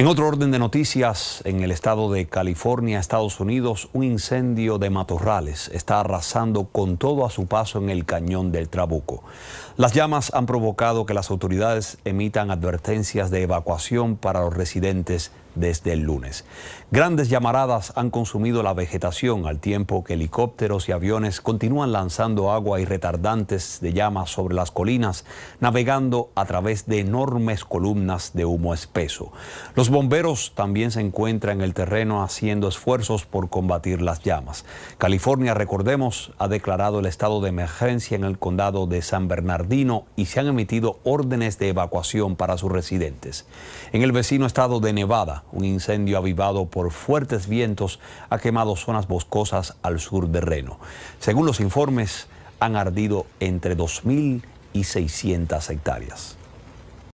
En otro orden de noticias, en el estado de California, Estados Unidos, un incendio de matorrales está arrasando con todo a su paso en el cañón del Trabuco. Las llamas han provocado que las autoridades emitan advertencias de evacuación para los residentes desde el lunes. Grandes llamaradas han consumido la vegetación al tiempo que helicópteros y aviones continúan lanzando agua y retardantes de llamas sobre las colinas, navegando a través de enormes columnas de humo espeso. Los bomberos también se encuentran en el terreno haciendo esfuerzos por combatir las llamas. California, recordemos, ha declarado el estado de emergencia en el condado de San Bernardino y se han emitido órdenes de evacuación para sus residentes. En el vecino estado de Nevada, un incendio avivado por fuertes vientos ha quemado zonas boscosas al sur de Reno. Según los informes, han ardido entre 2.000 y 600 hectáreas.